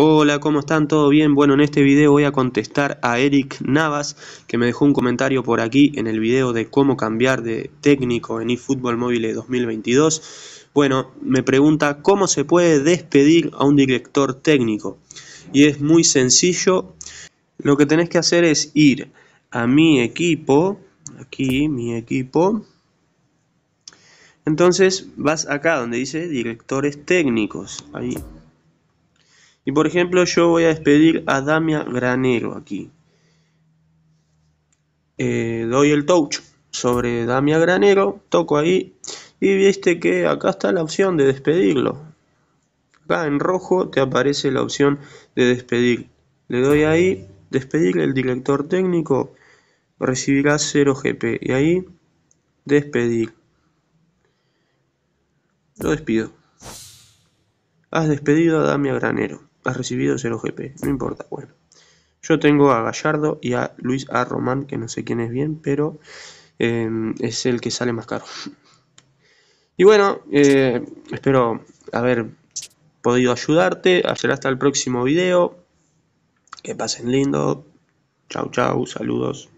Hola, ¿cómo están? ¿Todo bien? Bueno, en este video voy a contestar a Eric Navas, que me dejó un comentario por aquí en el video de cómo cambiar de técnico en eFootball Móvil 2022. Bueno, me pregunta cómo se puede despedir a un director técnico. Y es muy sencillo. Lo que tenés que hacer es ir a mi equipo, aquí mi equipo. Entonces vas acá donde dice directores técnicos, ahí y por ejemplo, yo voy a despedir a Damia Granero aquí. Eh, doy el touch sobre Damia Granero, toco ahí y viste que acá está la opción de despedirlo. Acá en rojo te aparece la opción de despedir. Le doy ahí, despedir el director técnico, recibirá 0 GP y ahí despedir. Lo despido. Has despedido a Damia Granero has recibido 0 GP. No importa, bueno. Yo tengo a Gallardo y a Luis A. Román, que no sé quién es bien, pero em, es el que sale más caro. Y bueno, eh, espero haber podido ayudarte. hasta el próximo video. Que pasen lindo. Chau, chau. Saludos.